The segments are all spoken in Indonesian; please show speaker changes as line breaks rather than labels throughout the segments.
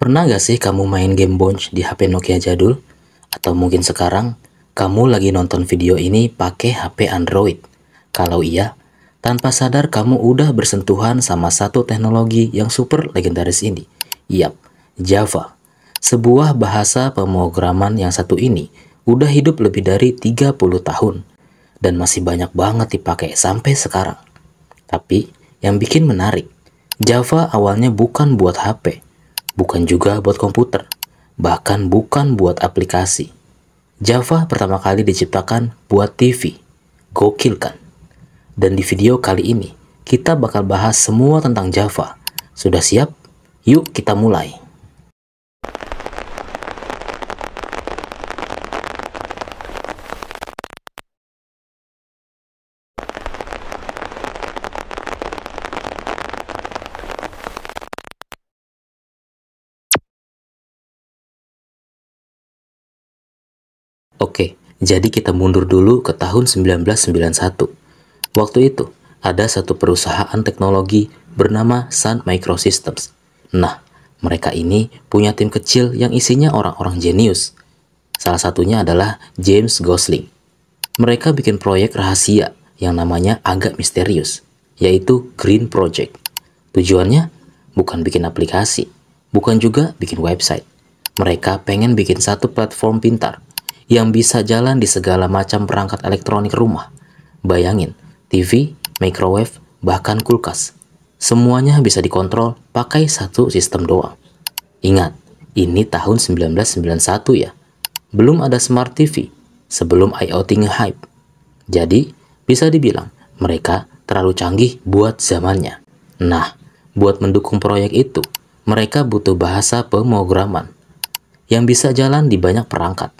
Pernah gak sih kamu main game Bunch di HP Nokia jadul? Atau mungkin sekarang, kamu lagi nonton video ini pakai HP Android? Kalau iya, tanpa sadar kamu udah bersentuhan sama satu teknologi yang super legendaris ini. Yap, Java. Sebuah bahasa pemrograman yang satu ini udah hidup lebih dari 30 tahun dan masih banyak banget dipakai sampai sekarang. Tapi yang bikin menarik, Java awalnya bukan buat HP, bukan juga buat komputer, bahkan bukan buat aplikasi. Java pertama kali diciptakan buat TV. Gokil kan? Dan di video kali ini, kita bakal bahas semua tentang Java. Sudah siap? Yuk kita mulai.
Oke, jadi kita mundur dulu ke tahun 1991. Waktu itu, ada satu
perusahaan teknologi bernama Sun Microsystems. Nah, mereka ini punya tim kecil yang isinya orang-orang jenius. Salah satunya adalah James Gosling. Mereka bikin proyek rahasia yang namanya agak misterius, yaitu Green Project. Tujuannya bukan bikin aplikasi, bukan juga bikin website. Mereka pengen bikin satu platform pintar yang bisa jalan di segala macam perangkat elektronik rumah. Bayangin, TV, microwave, bahkan kulkas. Semuanya bisa dikontrol pakai satu sistem doang. Ingat, ini tahun 1991 ya. Belum ada smart TV, sebelum IoT nge-hype. Jadi, bisa dibilang mereka terlalu canggih buat zamannya. Nah, buat mendukung proyek itu, mereka butuh bahasa pemrograman yang bisa jalan di banyak perangkat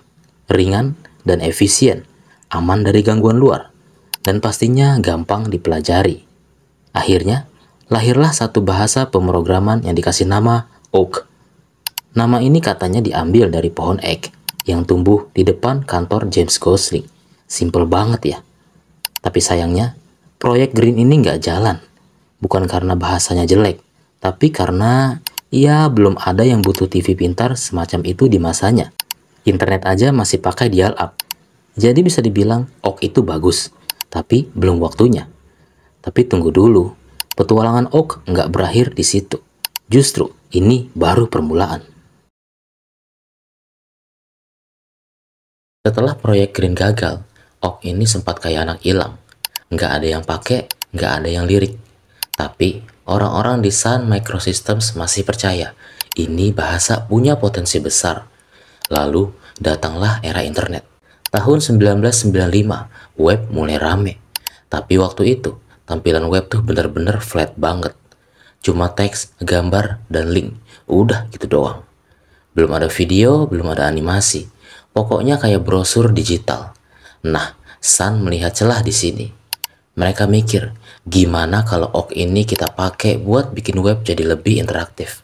ringan dan efisien, aman dari gangguan luar, dan pastinya gampang dipelajari. Akhirnya, lahirlah satu bahasa pemrograman yang dikasih nama Oak. Nama ini katanya diambil dari pohon ek yang tumbuh di depan kantor James Gosling. Simple banget ya. Tapi sayangnya, proyek Green ini nggak jalan. Bukan karena bahasanya jelek, tapi karena ya belum ada yang butuh TV pintar semacam itu di masanya internet aja masih pakai dial up. Jadi bisa dibilang OK itu bagus, tapi belum waktunya. Tapi tunggu
dulu, petualangan OK nggak berakhir di situ. Justru ini baru permulaan. Setelah proyek Green gagal, Ok ini sempat kayak anak hilang. Nggak ada yang pakai, nggak ada yang lirik.
Tapi orang-orang di Sun Microsystems masih percaya ini bahasa punya potensi besar Lalu datanglah era internet. Tahun 1995, web mulai rame. Tapi waktu itu, tampilan web tuh bener-bener flat banget. Cuma teks, gambar, dan link. Udah gitu doang. Belum ada video, belum ada animasi. Pokoknya kayak brosur digital. Nah, Sun melihat celah di sini. Mereka mikir, gimana kalau OK ini kita pakai buat bikin web jadi lebih interaktif.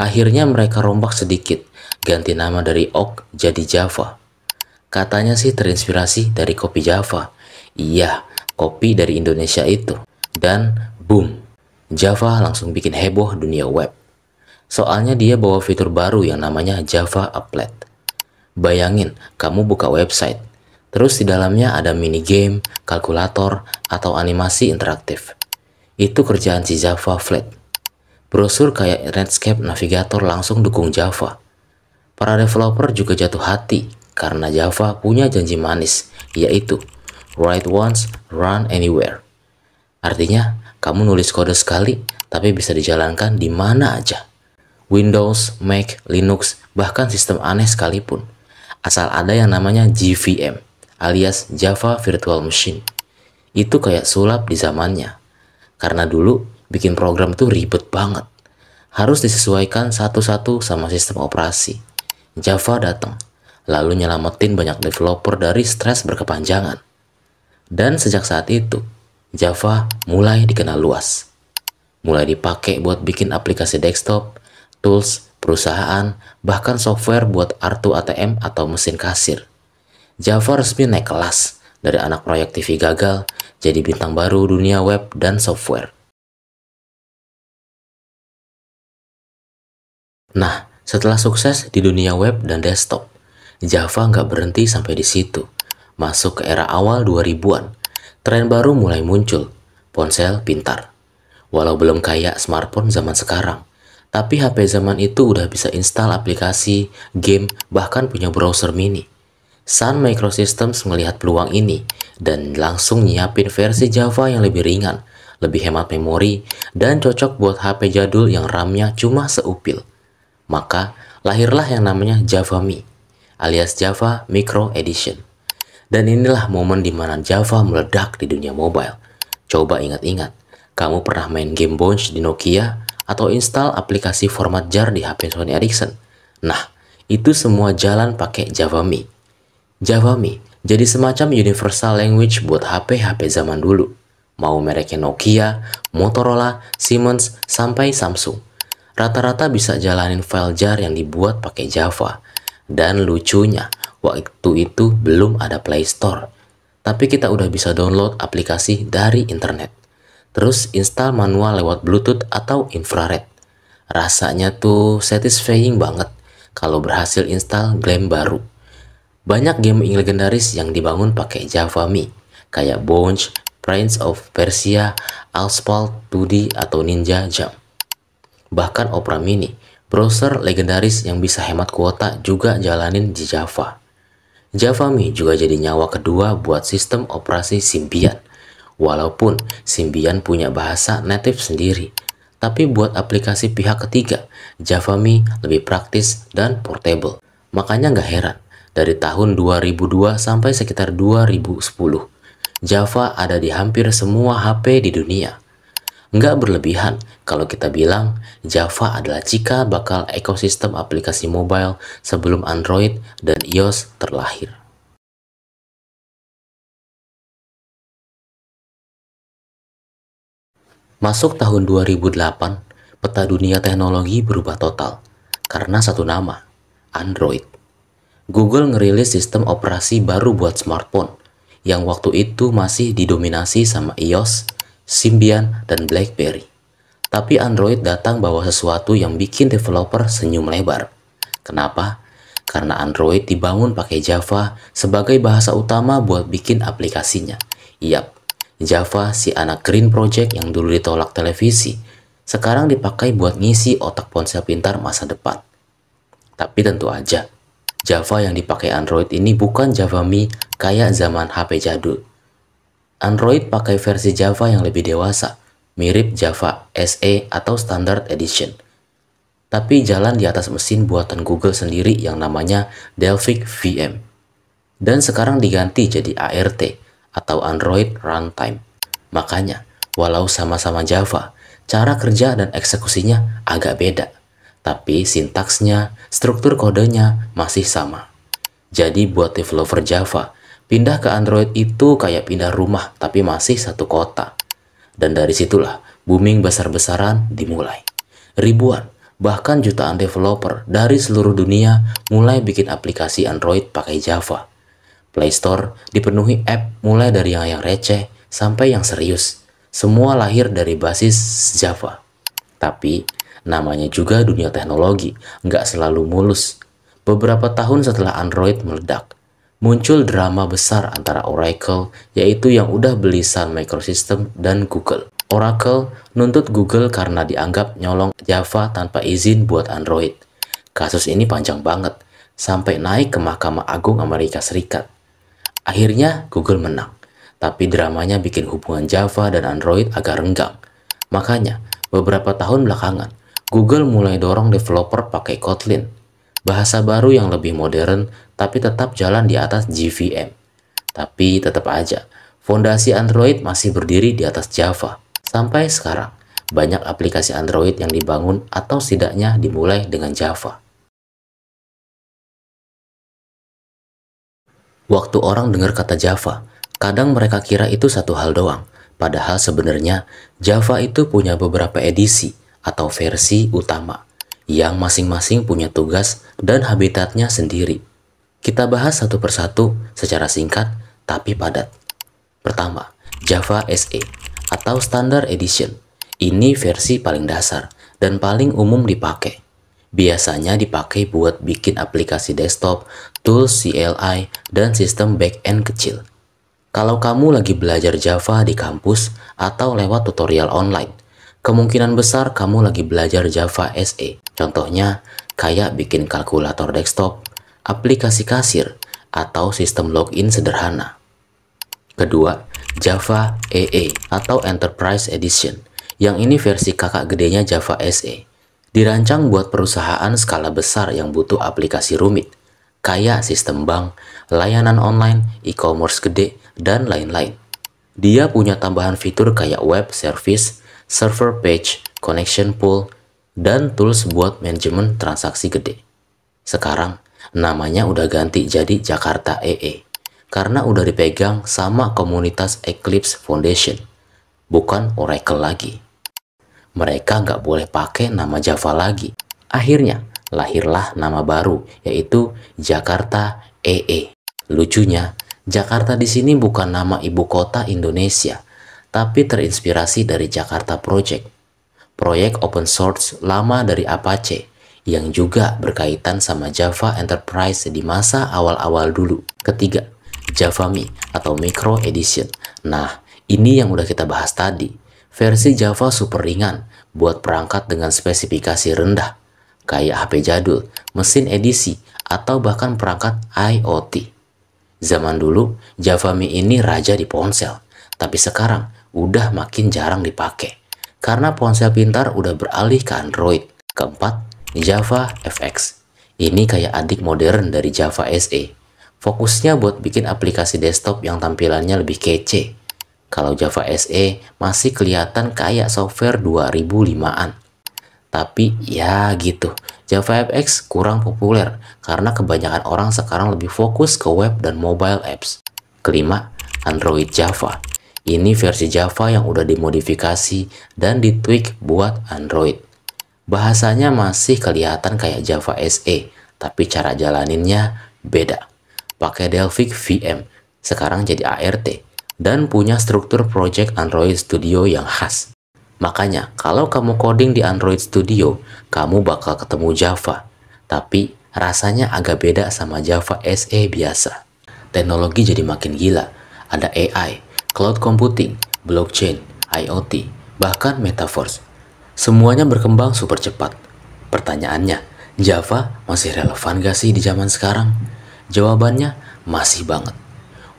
Akhirnya mereka rombak sedikit, ganti nama dari Ok jadi Java. Katanya sih terinspirasi dari kopi Java. Iya, kopi dari Indonesia itu. Dan boom, Java langsung bikin heboh dunia web. Soalnya dia bawa fitur baru yang namanya Java Applet. Bayangin, kamu buka website. Terus di dalamnya ada mini game, kalkulator, atau animasi interaktif. Itu kerjaan si Java Flat Brosur kayak Redscape Navigator langsung dukung Java. Para developer juga jatuh hati karena Java punya janji manis, yaitu write once, run anywhere. Artinya, kamu nulis kode sekali, tapi bisa dijalankan di mana aja. Windows, Mac, Linux, bahkan sistem aneh sekalipun. Asal ada yang namanya GVM, alias Java Virtual Machine. Itu kayak sulap di zamannya. Karena dulu, bikin program itu ribet banget. Harus disesuaikan satu-satu sama sistem operasi. Java datang, lalu nyelamatin banyak developer dari stres berkepanjangan. Dan sejak saat itu, Java mulai dikenal luas. Mulai dipakai buat bikin aplikasi desktop, tools, perusahaan, bahkan software buat artu ATM atau mesin kasir. Java
resmi naik kelas dari anak proyek TV gagal jadi bintang baru dunia web dan software. Nah, setelah sukses di dunia web dan desktop, Java nggak berhenti sampai di situ.
Masuk ke era awal 2000-an, tren baru mulai muncul, ponsel pintar. Walau belum kayak smartphone zaman sekarang, tapi HP zaman itu udah bisa install aplikasi, game, bahkan punya browser mini. Sun Microsystems melihat peluang ini dan langsung nyiapin versi Java yang lebih ringan, lebih hemat memori, dan cocok buat HP jadul yang RAM-nya cuma seupil. Maka lahirlah yang namanya Java Mi alias Java Micro Edition. Dan inilah momen di mana Java meledak di dunia mobile. Coba ingat-ingat, kamu pernah main game Bounce di Nokia atau install aplikasi format jar di HP Sony Ericsson. Nah, itu semua jalan pakai Java Mi. Java Mi jadi semacam universal language buat HP-HP zaman dulu. Mau mereknya Nokia, Motorola, Siemens, sampai Samsung rata-rata bisa jalanin file jar yang dibuat pakai Java. Dan lucunya, waktu itu belum ada Play Store. Tapi kita udah bisa download aplikasi dari internet. Terus install manual lewat Bluetooth atau infrared. Rasanya tuh satisfying banget kalau berhasil install game baru. Banyak game legendaris yang dibangun pakai Java Mi, kayak Bounce, Prince of Persia, Asphalt 2D, atau Ninja Jump bahkan Opera Mini, browser legendaris yang bisa hemat kuota juga jalanin di Java. Java Mi juga jadi nyawa kedua buat sistem operasi Symbian. Walaupun Symbian punya bahasa native sendiri, tapi buat aplikasi pihak ketiga, Java Mi lebih praktis dan portable. Makanya nggak heran, dari tahun 2002 sampai sekitar 2010, Java ada di hampir semua HP di dunia. Nggak berlebihan kalau kita bilang Java adalah jika bakal ekosistem
aplikasi mobile sebelum Android dan iOS terlahir. Masuk tahun 2008, peta dunia teknologi berubah total
karena satu nama, Android. Google ngerilis sistem operasi baru buat smartphone yang waktu itu masih didominasi sama iOS, Symbian, dan BlackBerry. Tapi Android datang bawa sesuatu yang bikin developer senyum lebar. Kenapa? Karena Android dibangun pakai Java sebagai bahasa utama buat bikin aplikasinya. Yap, Java si anak Green Project yang dulu ditolak televisi, sekarang dipakai buat ngisi otak ponsel pintar masa depan. Tapi tentu aja, Java yang dipakai Android ini bukan Java Mi kayak zaman HP jadul. Android pakai versi Java yang lebih dewasa, mirip Java SE atau Standard Edition. Tapi jalan di atas mesin buatan Google sendiri yang namanya Delphic VM. Dan sekarang diganti jadi ART atau Android Runtime. Makanya, walau sama-sama Java, cara kerja dan eksekusinya agak beda. Tapi sintaksnya, struktur kodenya masih sama. Jadi buat developer Java, Pindah ke Android itu kayak pindah rumah, tapi masih satu kota. Dan dari situlah booming besar-besaran dimulai. Ribuan, bahkan jutaan developer dari seluruh dunia mulai bikin aplikasi Android pakai Java. Play Store dipenuhi app mulai dari yang, yang receh sampai yang serius. Semua lahir dari basis Java. Tapi, namanya juga dunia teknologi, nggak selalu mulus. Beberapa tahun setelah Android meledak, muncul drama besar antara Oracle, yaitu yang udah beli Sun Microsystem dan Google. Oracle nuntut Google karena dianggap nyolong Java tanpa izin buat Android. Kasus ini panjang banget, sampai naik ke Mahkamah Agung Amerika Serikat. Akhirnya Google menang, tapi dramanya bikin hubungan Java dan Android agak renggang. Makanya, beberapa tahun belakangan, Google mulai dorong developer pakai Kotlin, bahasa baru yang lebih modern tapi tetap jalan di atas GVM. Tapi tetap aja, fondasi Android masih berdiri di atas Java. Sampai
sekarang, banyak aplikasi Android yang dibangun atau setidaknya dimulai dengan Java. Waktu orang dengar kata Java, kadang mereka kira itu satu hal doang. Padahal sebenarnya
Java itu punya beberapa edisi atau versi utama yang masing-masing punya tugas dan habitatnya sendiri. Kita bahas satu persatu secara singkat tapi padat. Pertama, Java SE atau Standard Edition. Ini versi paling dasar dan paling umum dipakai. Biasanya dipakai buat bikin aplikasi desktop, tools CLI, dan sistem back-end kecil. Kalau kamu lagi belajar Java di kampus atau lewat tutorial online, Kemungkinan besar kamu lagi belajar Java SE. Contohnya, kayak bikin kalkulator desktop, aplikasi kasir, atau sistem login sederhana. Kedua, Java EE e atau Enterprise Edition. Yang ini versi kakak gedenya Java SE. Dirancang buat perusahaan skala besar yang butuh aplikasi rumit, kayak sistem bank, layanan online, e-commerce gede, dan lain-lain. Dia punya tambahan fitur kayak web service, server page, connection pool, dan tools buat manajemen transaksi gede. Sekarang, namanya udah ganti jadi Jakarta EE, e, karena udah dipegang sama komunitas Eclipse Foundation, bukan Oracle lagi. Mereka nggak boleh pakai nama Java lagi. Akhirnya, lahirlah nama baru, yaitu Jakarta EE. E. Lucunya, Jakarta di sini bukan nama ibu kota Indonesia, tapi terinspirasi dari Jakarta Project, proyek open source lama dari Apache yang juga berkaitan sama Java Enterprise di masa awal-awal dulu. Ketiga, Java Mi atau Micro Edition. Nah, ini yang udah kita bahas tadi. Versi Java super ringan buat perangkat dengan spesifikasi rendah, kayak HP jadul, mesin edisi, atau bahkan perangkat IoT. Zaman dulu, Java Mi ini raja di ponsel, tapi sekarang udah makin jarang dipakai karena ponsel pintar udah beralih ke Android. Keempat, Java FX. Ini kayak adik modern dari Java SE. Fokusnya buat bikin aplikasi desktop yang tampilannya lebih kece. Kalau Java SE masih kelihatan kayak software 2005-an. Tapi ya gitu, Java FX kurang populer karena kebanyakan orang sekarang lebih fokus ke web dan mobile apps. Kelima, Android Java. Ini versi Java yang udah dimodifikasi dan ditweak buat Android. Bahasanya masih kelihatan kayak Java SE, tapi cara jalaninnya beda. Pakai Delphic VM, sekarang jadi ART, dan punya struktur project Android Studio yang khas. Makanya, kalau kamu coding di Android Studio, kamu bakal ketemu Java. Tapi, rasanya agak beda sama Java SE biasa. Teknologi jadi makin gila. Ada AI, cloud computing, blockchain, IoT, bahkan metaverse. Semuanya berkembang super cepat. Pertanyaannya, Java masih relevan gak sih di zaman sekarang? Jawabannya, masih banget.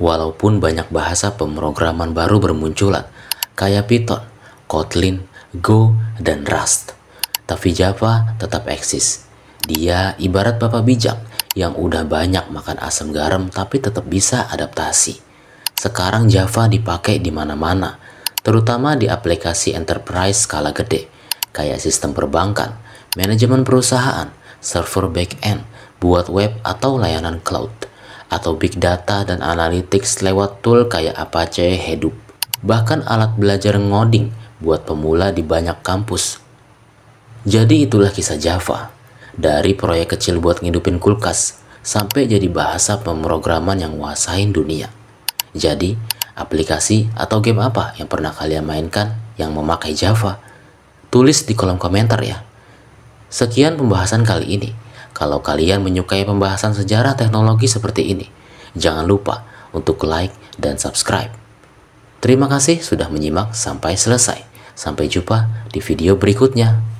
Walaupun banyak bahasa pemrograman baru bermunculan, kayak Python, Kotlin, Go, dan Rust. Tapi Java tetap eksis. Dia ibarat bapak bijak yang udah banyak makan asam garam tapi tetap bisa adaptasi. Sekarang Java dipakai di mana-mana, terutama di aplikasi enterprise skala gede, kayak sistem perbankan, manajemen perusahaan, server back-end, buat web atau layanan cloud, atau big data dan analytics lewat tool kayak Apache Hadoop. Bahkan alat belajar ngoding buat pemula di banyak kampus. Jadi itulah kisah Java. Dari proyek kecil buat ngidupin kulkas, sampai jadi bahasa pemrograman yang wasain dunia. Jadi, aplikasi atau game apa yang pernah kalian mainkan yang memakai Java? Tulis di kolom komentar ya. Sekian pembahasan kali ini. Kalau kalian menyukai pembahasan sejarah teknologi seperti ini, jangan lupa untuk like dan subscribe. Terima kasih sudah menyimak sampai selesai. Sampai jumpa di video berikutnya.